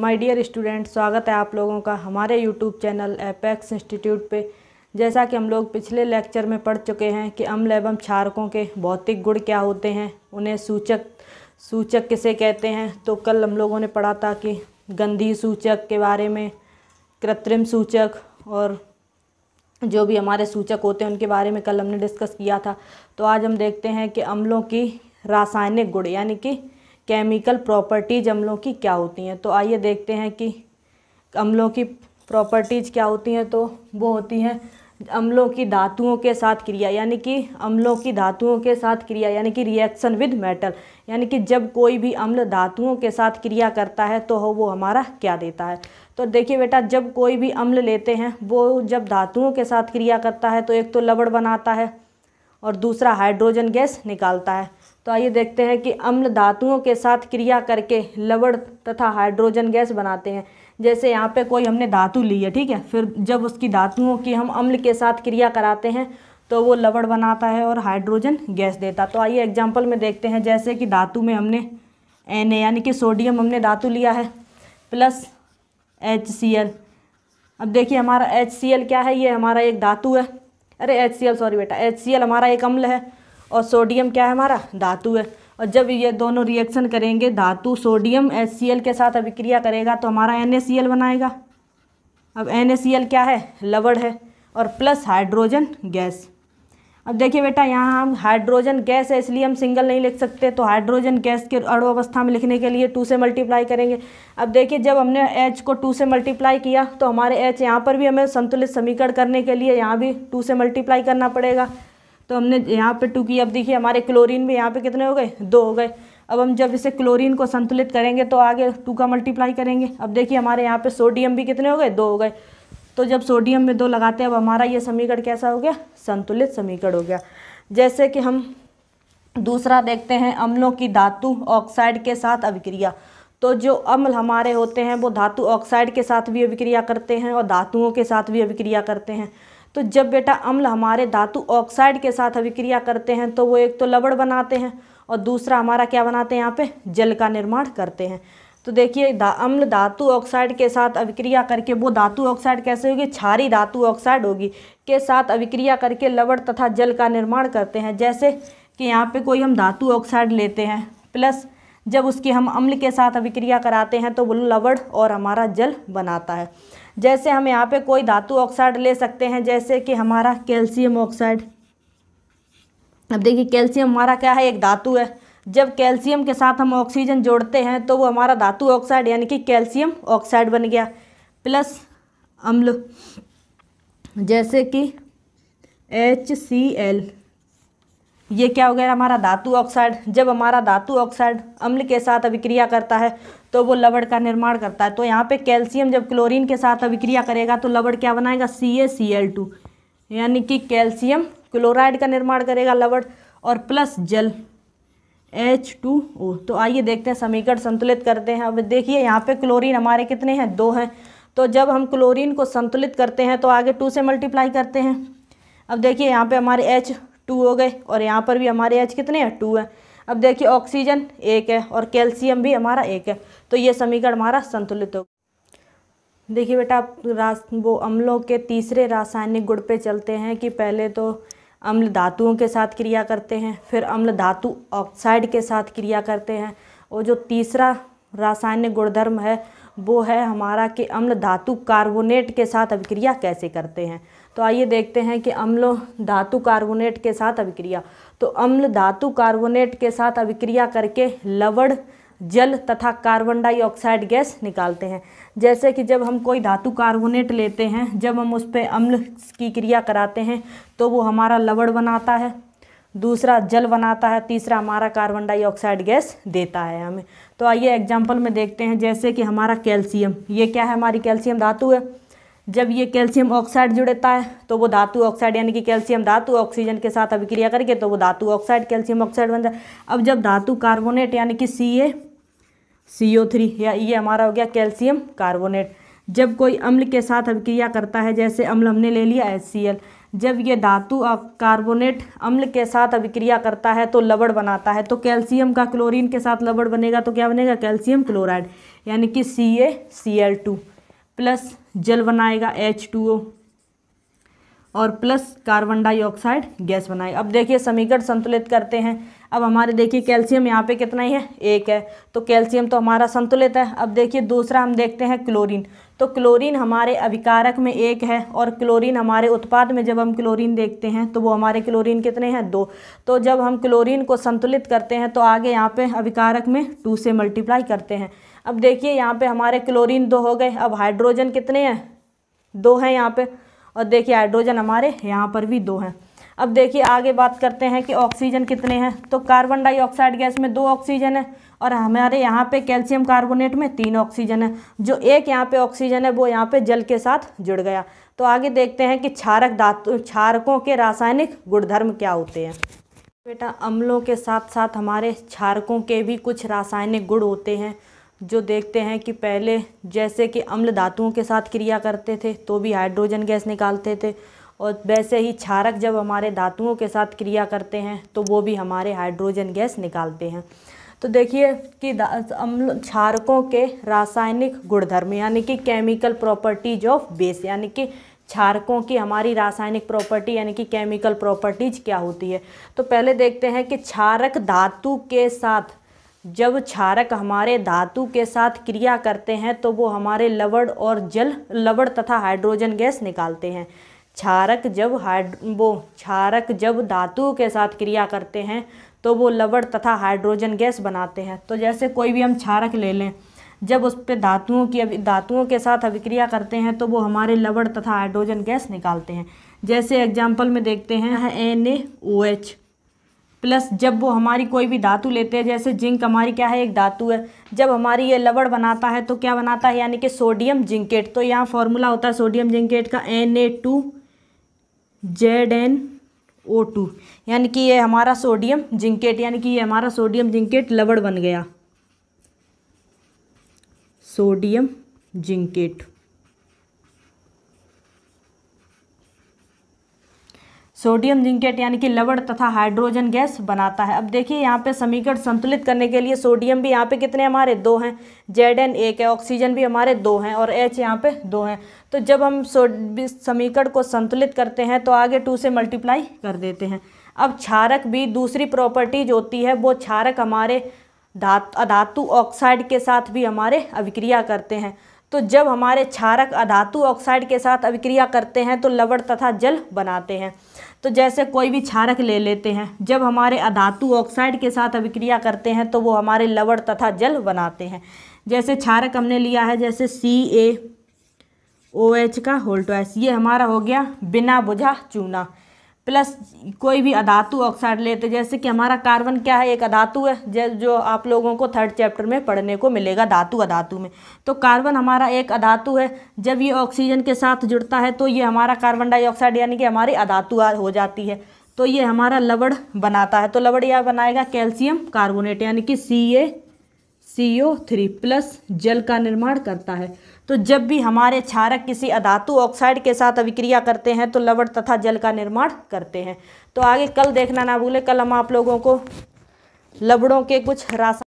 my dear student स्वागत है आप लोगों का हमारे यूट्यूब चैनल एपेक्स इंस्टीट्यूट पे जैसा कि हम लोग पिछले लेक्चर में पढ़ चुके हैं कि अम्ल एवं क्षारकों के भौतिक गुण क्या होते हैं उन्हें सूचक सूचक किसे कहते हैं तो कल हम लोगों ने पढ़ा था कि गंधी सूचक के बारे में कृत्रिम सूचक और जो भी हमारे सूचक होते हैं उनके बारे में कल हमने डिस्कस किया था तो आज हम देखते हैं कि अम्लों की रासायनिक गुण यानी कि केमिकल प्रॉपर्टीज अम्लों की क्या होती हैं तो आइए देखते हैं कि अम्लों की प्रॉपर्टीज क्या होती हैं तो वो होती हैं अम्लों की धातुओं के साथ क्रिया यानी कि अम्लों की धातुओं के साथ क्रिया यानी कि रिएक्शन विद मेटल यानी कि जब कोई भी अम्ल धातुओं के साथ क्रिया करता है तो वो हमारा क्या देता है तो देखिए बेटा जब कोई भी अम्ल लेते हैं वो जब धातुओं के साथ क्रिया करता है तो एक तो लवड़ बनाता है और दूसरा हाइड्रोजन गैस निकालता है तो आइए देखते हैं कि अम्ल धातुओं के साथ क्रिया करके लवण तथा हाइड्रोजन गैस बनाते हैं जैसे यहाँ पे कोई हमने धातु ली है ठीक है फिर जब उसकी धातुओं की हम अम्ल के साथ क्रिया कराते हैं तो वो लवण बनाता है और हाइड्रोजन गैस देता तो आइए एग्जाम्पल में देखते हैं जैसे कि धातु में हमने एन यानी कि सोडियम हमने धातु लिया है प्लस एच सी एल अब देखिए हमारा एच सी एल क्या है ये हमारा एक धातु है अरे एच सी एल सॉरी बेटा एच सी एल हमारा एक अम्ल है और सोडियम क्या है हमारा धातु है और जब ये दोनों रिएक्शन करेंगे धातु सोडियम एच के साथ अभिक्रिया करेगा तो हमारा एन बनाएगा अब एन क्या है लवड़ है और प्लस हाइड्रोजन गैस अब देखिए बेटा यहाँ हम हाइड्रोजन गैस है इसलिए हम सिंगल नहीं लिख सकते तो हाइड्रोजन गैस के अड़ो अवस्था में लिखने के लिए टू से मल्टीप्लाई करेंगे अब देखिए जब हमने एच को टू से मल्टीप्लाई किया तो हमारे एच यहाँ पर भी हमें संतुलित समीकरण करने के लिए यहाँ भी टू से मल्टीप्लाई करना पड़ेगा तो हमने यहाँ पे टू की अब देखिए हमारे क्लोरीन भी यहाँ पे कितने हो गए दो हो गए अब हम जब इसे क्लोरीन को संतुलित करेंगे तो आगे टू का मल्टीप्लाई करेंगे अब देखिए हमारे यहाँ पे सोडियम भी कितने हो गए दो हो गए तो जब सोडियम में दो लगाते हैं अब हमारा ये समीकरण कैसा हो गया संतुलित समीकरण हो गया जैसे कि हम दूसरा देखते हैं अम्लों की धातु ऑक्साइड के साथ अभिक्रिया तो जो अम्ल हमारे होते हैं वो धातु ऑक्साइड के साथ भी अभिक्रिया करते हैं और धातुओं के साथ भी अभिक्रिया करते हैं तो जब बेटा अम्ल हमारे धातु ऑक्साइड के साथ अभिक्रिया करते हैं तो वो एक तो लबड़ बनाते हैं और दूसरा हमारा क्या बनाते हैं यहाँ पे जल का निर्माण करते हैं तो देखिए दा, अम्ल धातु ऑक्साइड के साथ अभिक्रिया करके वो धातु ऑक्साइड कैसे होगी छारी धातु ऑक्साइड होगी के साथ अभिक्रिया करके लवड़ तथा जल का निर्माण करते हैं जैसे कि यहाँ पर कोई हम धातु ऑक्साइड लेते हैं प्लस जब उसकी हम अम्ल के साथ अभिक्रिया कराते हैं तो वो लवड़ और हमारा जल बनाता है जैसे हम यहाँ पे कोई धातु ऑक्साइड ले सकते हैं जैसे कि हमारा कैल्शियम ऑक्साइड अब देखिए कैल्शियम हमारा क्या है एक धातु है जब कैल्शियम के साथ हम ऑक्सीजन जोड़ते हैं तो वो हमारा धातु ऑक्साइड यानी कि कैल्शियम ऑक्साइड बन गया प्लस अम्ल जैसे कि एच सी एल ये क्या हो गया हमारा धातु ऑक्साइड जब हमारा धातु ऑक्साइड अम्ल के साथ अभिक्रिया करता है तो वो लवड़ का निर्माण करता है तो यहाँ पे कैल्शियम जब क्लोरीन के साथ अभिक्रिया करेगा तो लवड़ क्या बनाएगा सी ए सी एल टू यानी कि कैल्शियम क्लोराइड का निर्माण करेगा लवड़ और प्लस जल एच टू ओ तो आइए देखते हैं समीकरण संतुलित करते हैं अब देखिए यहाँ पे क्लोरीन हमारे कितने हैं दो हैं तो जब हम क्लोरीन को संतुलित करते हैं तो आगे टू से मल्टीप्लाई करते हैं अब देखिए यहाँ पे हमारे एच टू हो गए और यहाँ पर भी हमारे एच कितने हैं टू है अब देखिए ऑक्सीजन एक है और कैल्शियम भी हमारा एक है तो ये समीकरण हमारा संतुलित हो देखिए बेटा आप रास वो अम्लों के तीसरे रासायनिक गुण पे चलते हैं कि पहले तो अम्ल धातुओं के साथ क्रिया करते हैं फिर अम्ल धातु ऑक्साइड के साथ क्रिया करते हैं और जो तीसरा रासायनिक गुणधर्म है वो है हमारा कि अम्ल धातु कार्बोनेट के साथ अभिक्रिया कैसे करते हैं तो आइए देखते हैं कि अम्ल धातु कार्बोनेट के साथ अभिक्रिया तो अम्ल धातु कार्बोनेट के साथ अभिक्रिया करके लवण जल तथा कार्बन डाइऑक्साइड गैस निकालते हैं जैसे कि जब हम कोई धातु कार्बोनेट लेते हैं जब हम उस पर अम्ल की क्रिया कराते हैं तो वो हमारा लवण बनाता है दूसरा जल बनाता है तीसरा हमारा कार्बन डाइऑक्साइड गैस देता है हमें तो आइए एग्जाम्पल में देखते हैं जैसे कि हमारा कैल्शियम ये क्या है हमारी कैल्शियम धातु है जब ये कैल्शियम ऑक्साइड जुड़ता है तो वो धातु ऑक्साइड यानी कि कैल्शियम धातु ऑक्सीजन के साथ अभिक्रिया करके तो वो धातु ऑक्साइड कैल्शियम ऑक्साइड बन जाए अब जब धातु कार्बोनेट यानी कि C A C O three या ये हमारा हो गया कैल्शियम कार्बोनेट जब कोई अम्ल के साथ अभिक्रिया करता है जैसे अम्ल हमने ले लिया एच सी एल जब ये धातु कार्बोनेट अम्ल के साथ अभिक्रिया करता है तो लवण बनाता है तो कैल्शियम का क्लोरीन के साथ लवण बनेगा तो क्या बनेगा कैल्शियम क्लोराइड यानी कि C A C L two plus जल बनाएगा एच टू ओ और प्लस कार्बन डाइऑक्साइड गैस बनाएगा अब देखिए समीकरण संतुलित करते हैं अब हमारे देखिए कैल्शियम यहाँ पे कितना ही है एक है तो कैल्शियम तो हमारा संतुलित है अब देखिए दूसरा हम देखते हैं क्लोरीन तो क्लोरीन हमारे अभिकारक में एक है और क्लोरीन हमारे उत्पाद में जब हम क्लोरीन देखते हैं तो वो हमारे क्लोरीन कितने हैं दो तो जब हम क्लोरीन को संतुलित करते हैं तो आगे यहाँ पे अभिकारक में टू से मल्टीप्लाई करते हैं अब देखिए यहाँ पे हमारे क्लोरीन दो हो गए अब हाइड्रोजन कितने हैं दो हैं यहाँ पर और देखिए हाइड्रोजन हमारे यहाँ पर भी दो हैं अब देखिए आगे बात करते हैं कि ऑक्सीजन कितने हैं तो कार्बन डाइऑक्साइड गैस में दो ऑक्सीजन है और हमारे यहाँ पे कैल्शियम कार्बोनेट में तीन ऑक्सीजन है जो एक यहाँ पे ऑक्सीजन है वो यहाँ पे जल के साथ जुड़ गया तो आगे देखते हैं कि क्षारक धातु क्षारकों के रासायनिक गुणधर्म क्या होते हैं बेटा अम्लों के साथ साथ हमारे क्षारकों के भी कुछ रासायनिक गुण होते हैं जो देखते हैं कि पहले जैसे कि अम्ल धातुओं के साथ क्रिया करते थे तो भी हाइड्रोजन गैस निकालते थे और वैसे ही क्षारक जब हमारे धातुओं के साथ क्रिया करते हैं तो वो भी हमारे हाइड्रोजन गैस निकालते हैं तो देखिए कि अम्ल क्षारकों के रासायनिक गुणधर्म यानी कि केमिकल प्रॉपर्टीज ऑफ बेस यानी कि क्षारकों की हमारी रासायनिक प्रॉपर्टी यानी कि केमिकल प्रॉपर्टीज क्या होती है तो पहले देखते हैं कि क्षारक धातु के साथ जब क्षारक हमारे धातु के साथ क्रिया करते हैं तो वो हमारे लवण और जल लवण तथा हाइड्रोजन गैस निकालते हैं क्षारक जब हाइड वो क्षारक जब धातु के साथ क्रिया करते हैं तो वो लवड़ तथा हाइड्रोजन गैस बनाते हैं तो जैसे कोई भी हम क्षारक ले लें जब उस पर धातुओं की धातुओं के साथ अभिक्रिया करते हैं तो वो हमारे लवड़ तथा हाइड्रोजन गैस निकालते हैं जैसे एग्जाम्पल में देखते हैं N A O H plus जब वो हमारी कोई भी धातु लेते हैं जैसे जिंक हमारी क्या है एक धातु है जब हमारी ये लवड़ बनाता है तो क्या बनाता है यानी कि सोडियम जिंकेट तो यहाँ फॉर्मूला होता है सोडियम जिंकेट का N A two Z N O two यानी कि ये हमारा सोडियम जिंकेट यानी कि ये हमारा सोडियम जिंकेट लवड़ बन गया सोडियम जिंकेट सोडियम जिंकेट यानी कि लवण तथा हाइड्रोजन गैस बनाता है अब देखिए यहाँ पे समीकरण संतुलित करने के लिए सोडियम भी यहाँ पे कितने हमारे दो हैं जेड एन एक है ऑक्सीजन भी हमारे दो हैं और एच यहाँ पे दो हैं तो जब हम समीकरण को संतुलित करते हैं तो आगे टू से मल्टीप्लाई कर देते हैं अब क्षारक भी दूसरी प्रॉपर्टीज होती है वो क्षारक हमारे धातु अधातु ऑक्साइड के साथ भी हमारे अभिक्रिया करते हैं तो जब हमारे क्षारक अधातु ऑक्साइड के साथ अभिक्रिया करते हैं तो लवड़ तथा जल बनाते हैं तो जैसे कोई भी क्षारक ले लेते हैं जब हमारे अधातु ऑक्साइड के साथ अभिक्रिया करते हैं तो वो हमारे लवण तथा जल बनाते हैं जैसे क्षारक हमने लिया है जैसे सी ए ओ एच का होल्टोएस ये हमारा हो गया बिना बुझा चूना प्लस कोई भी अधातु ऑक्साइड लेते जैसे कि हमारा कार्बन क्या है एक अधातु है जो आप लोगों को थर्ड चैप्टर में पढ़ने को मिलेगा धातु अधातु में तो कार्बन हमारा एक अधातु है जब ये ऑक्सीजन के साथ जुड़ता है तो ये हमारा कार्बन डाइऑक्साइड यानी कि हमारी अधातु हो जाती है तो ये हमारा लवड़ बनाता है तो लवड़ यह बनाएगा कैल्शियम कार्बोनेट यानी कि सी सी थ्री प्लस जल का निर्माण करता है तो जब भी हमारे क्षारक किसी अधातु ऑक्साइड के साथ अभिक्रिया करते हैं तो लवण तथा जल का निर्माण करते हैं तो आगे कल देखना ना भूले कल हम आप लोगों को लवणों के कुछ रासायन